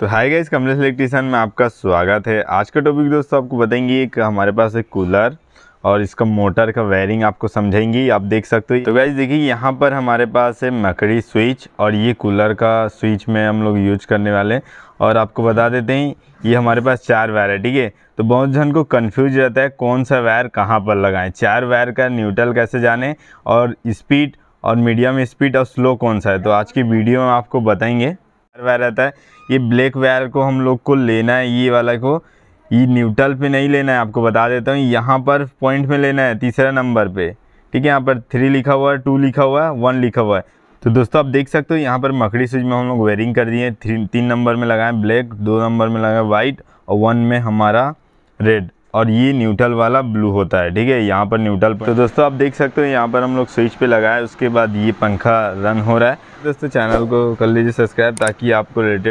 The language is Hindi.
तो हाय गाइस कमलेश इलेक्ट्रीशियन में आपका स्वागत है आज का टॉपिक दोस्तों आपको बताएंगे एक हमारे पास एक कूलर और इसका मोटर का वायरिंग आपको समझेंगी आप देख सकते हो तो गाइस देखिए यहाँ पर हमारे पास है मकड़ी स्विच और ये कूलर का स्विच में हम लोग यूज करने वाले हैं और आपको बता देते हैं ये हमारे पास चार वायर है ठीक है तो बहुत जन को कन्फ्यूज रहता है कौन सा वायर कहाँ पर लगाएँ चार वायर का न्यूट्रल कैसे जाने और स्पीड और मीडियम स्पीड और स्लो कौन सा है तो आज की वीडियो में आपको बताएंगे वायर रहता है ये ब्लैक वायर को हम लोग को लेना है ये वाला को ये न्यूट्रल पे नहीं लेना है आपको बता देता हूँ यहाँ पर पॉइंट में लेना है तीसरा नंबर पे ठीक है यहाँ पर थ्री लिखा हुआ है टू लिखा हुआ है वन लिखा हुआ है तो दोस्तों आप देख सकते हो यहाँ पर मकड़ी स्विच में हम लोग वेयरिंग कर दिए थ्री तीन नंबर में लगाए ब्लैक दो नंबर में लगाए वाइट और वन में हमारा रेड और ये न्यूट्रल वाला ब्लू होता है ठीक है यहाँ पर न्यूट्रल तो दोस्तों आप देख सकते हो यहाँ पर हम लोग स्विच पे लगाए उसके बाद ये पंखा रन हो रहा है दोस्तों चैनल को कर लीजिए सब्सक्राइब ताकि आपको रिलेटेड